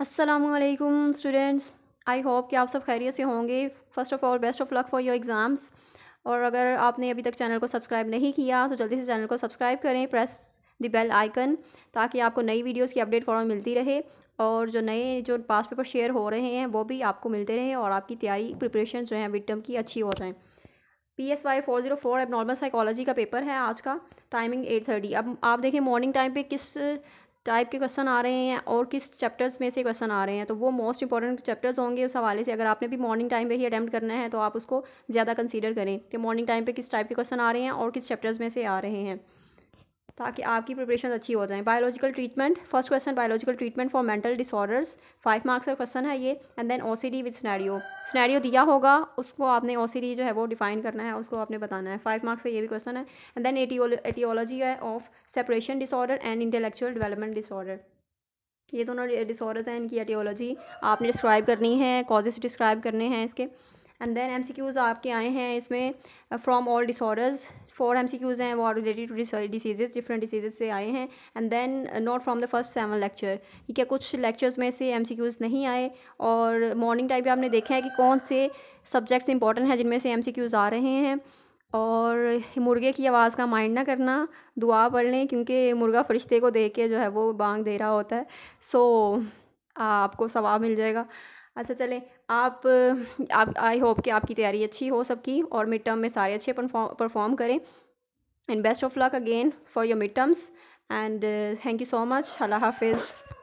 Aslam students I hope कि आप सब खैरियत से होंगे first of all best of luck for your exams और अगर आपने अभी तक चैनल को सब्सक्राइब नहीं किया तो जल्दी से चैनल को सब्सक्राइब करें प्रेस द बेल आइकन ताकि आपको नई वीडियोस की अपडेट फ़ौरन मिलती रहे और जो नए जो पास पेपर शेयर हो रहे हैं वो भी आपको मिलते रहे और आपकी तैयारी प्रिपरेशन जो है विटम की अच्छी हो जाएँ P S Y four zero four abnormal psychology का पेपर है आज का टाइमिंग एट थर्टी अब आप देखें मॉर्निंग टाइम पे किस टाइप के क्वेश्चन आ रहे हैं और किस चैप्टर्स में से क्वेश्चन आ रहे हैं तो वो मोस्ट इंपॉर्टेंट चैप्टर्स होंगे उस हवाले से अगर आपने भी मॉर्निंग टाइम पे ही अटैम्प्ट करना है तो आप उसको ज़्यादा कंसीडर करें कि मॉर्निंग टाइम पे किस टाइप के क्वेश्चन आ रहे हैं और किस चैप्टर्स में से आ रहे हैं ताकि आपकी प्रिपरेशन अच्छी हो जाए biological treatment first question biological treatment for mental disorders five marks का क्वेश्चन है ये and then O C D with scenario scenario दिया होगा उसको आपने ओ सी डी जो है वो डिफाइन करना है उसको आपने बताना है फाइव मार्क्स का ये भी क्वेश्चन है एंड देन एटियोलॉजी है of separation disorder and intellectual development disorder ये दोनों डिसऑर्डर्स हैं इनकी एटियोलॉजी आपने डिस्क्राइब करनी है कॉजेस डिस्क्राइब करने हैं इसके एंड देन एम आपके आए हैं इसमें from all disorders four M C Qs हैं वो are related to diseases different diseases से आए हैं and then not from the first seven lecture ठीक है कुछ लेक्चर्स में से एम सी क्यूज़ नहीं आए और मॉर्निंग टाइम भी आपने देखा है कि कौन से सब्जेक्ट्स इंपॉर्टेंट हैं जिनमें से एम सी क्यूज़ आ रहे हैं और मुर्गे की आवाज़ का माइंड ना करना दुआ पढ़ लें क्योंकि मुर्गा फरिश्ते को देख के जो है वो बांग दे रहा होता है सो so, आपको सवाब मिल जाएगा अच्छा चले आप आप आई होप कि आपकी तैयारी अच्छी हो सबकी और मिड टर्म में सारे अच्छे परफॉर्म करें and best of luck again for your mid terms and thank you so much अल्लाह हाफिज़